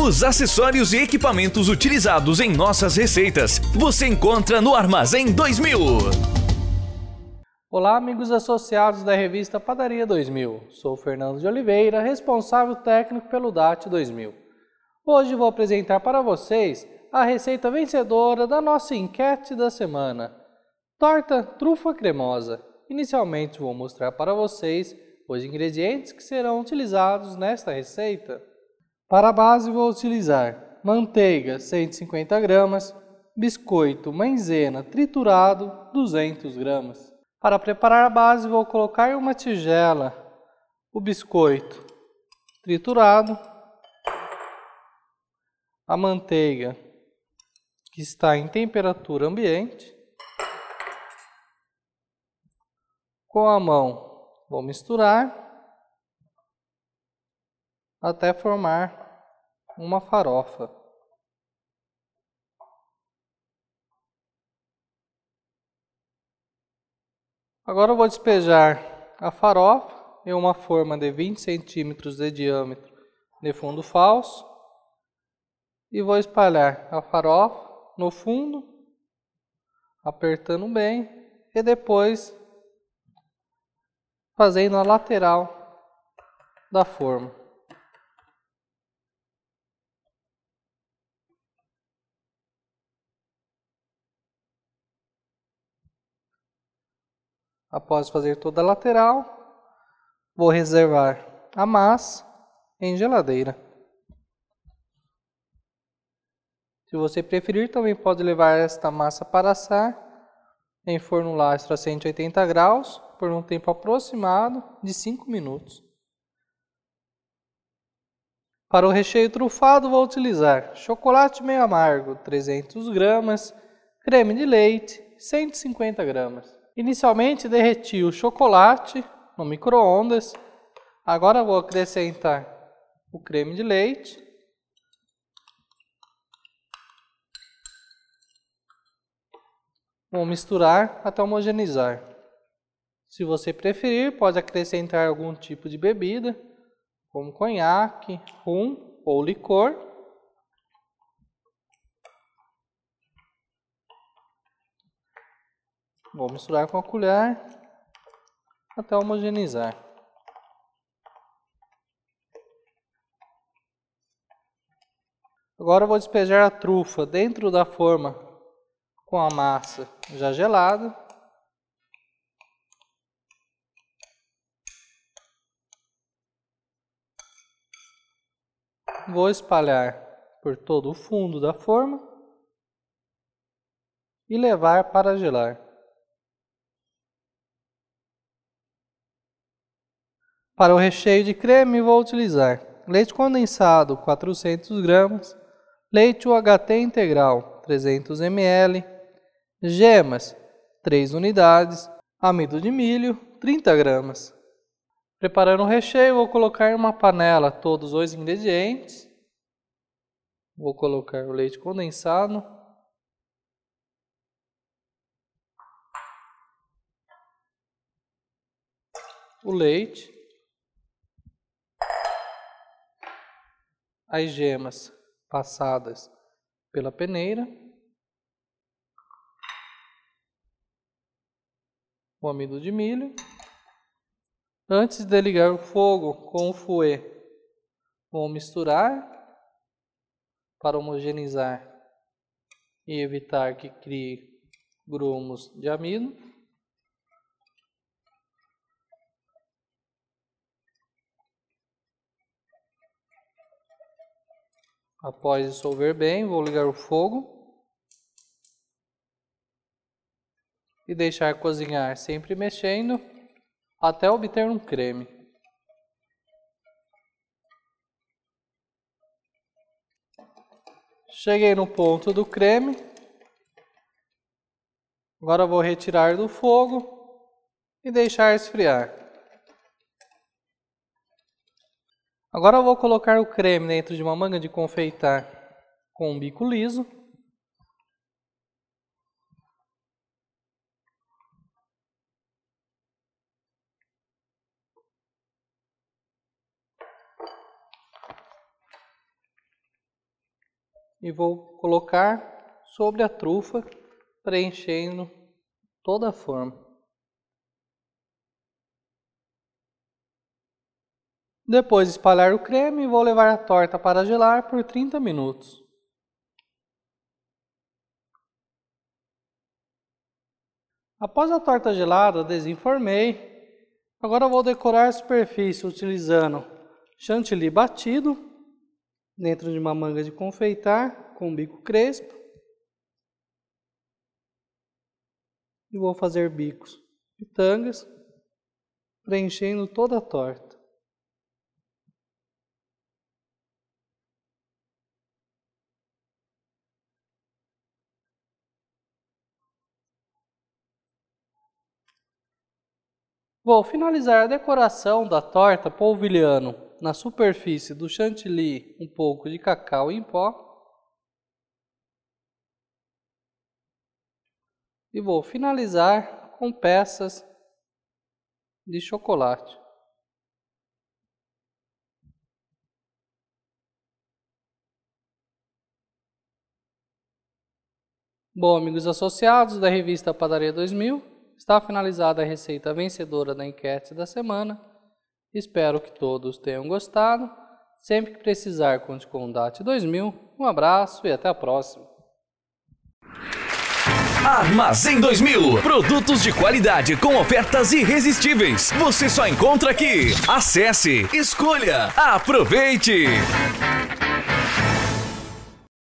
Os acessórios e equipamentos utilizados em nossas receitas você encontra no Armazém 2000. Olá, amigos associados da revista Padaria 2000. Sou Fernando de Oliveira, responsável técnico pelo DAT 2000. Hoje vou apresentar para vocês a receita vencedora da nossa enquete da semana. Torta trufa cremosa. Inicialmente vou mostrar para vocês os ingredientes que serão utilizados nesta receita. Para a base vou utilizar manteiga 150 gramas, biscoito maisena triturado 200 gramas. Para preparar a base vou colocar em uma tigela o biscoito triturado, a manteiga que está em temperatura ambiente. Com a mão vou misturar até formar uma farofa. Agora eu vou despejar a farofa em uma forma de 20 centímetros de diâmetro de fundo falso e vou espalhar a farofa no fundo, apertando bem e depois fazendo a lateral da forma. Após fazer toda a lateral, vou reservar a massa em geladeira. Se você preferir, também pode levar esta massa para assar em forno lastro a 180 graus por um tempo aproximado de 5 minutos. Para o recheio trufado vou utilizar chocolate meio amargo 300 gramas, creme de leite 150 gramas. Inicialmente derreti o chocolate no micro-ondas. Agora vou acrescentar o creme de leite. Vou misturar até homogenizar. Se você preferir, pode acrescentar algum tipo de bebida, como conhaque, rum ou licor. Vou misturar com a colher até homogeneizar. Agora vou despejar a trufa dentro da forma com a massa já gelada. Vou espalhar por todo o fundo da forma e levar para gelar. Para o recheio de creme, vou utilizar leite condensado 400 gramas, leite UHT integral 300 ml, gemas 3 unidades, amido de milho 30 gramas. Preparando o recheio, vou colocar em uma panela todos os ingredientes. Vou colocar o leite condensado. O leite. as gemas passadas pela peneira. O amido de milho. Antes de ligar o fogo com o fouet, vou misturar para homogeneizar e evitar que crie grumos de amido. Após dissolver bem, vou ligar o fogo e deixar cozinhar sempre mexendo até obter um creme. Cheguei no ponto do creme. Agora vou retirar do fogo e deixar esfriar. Agora eu vou colocar o creme dentro de uma manga de confeitar com um bico liso. E vou colocar sobre a trufa, preenchendo toda a forma. Depois espalhar o creme e vou levar a torta para gelar por 30 minutos. Após a torta gelada, desenformei. Agora vou decorar a superfície utilizando chantilly batido dentro de uma manga de confeitar com bico crespo. E vou fazer bicos pitangas preenchendo toda a torta. Vou finalizar a decoração da torta polvilhando na superfície do chantilly um pouco de cacau em pó. E vou finalizar com peças de chocolate. Bom, amigos associados da revista Padaria 2000, Está finalizada a receita vencedora da enquete da semana. Espero que todos tenham gostado. Sempre que precisar, conte com o DAT 2000. Um abraço e até a próxima. Armazém 2000. Produtos de qualidade com ofertas irresistíveis. Você só encontra aqui. Acesse, escolha, aproveite.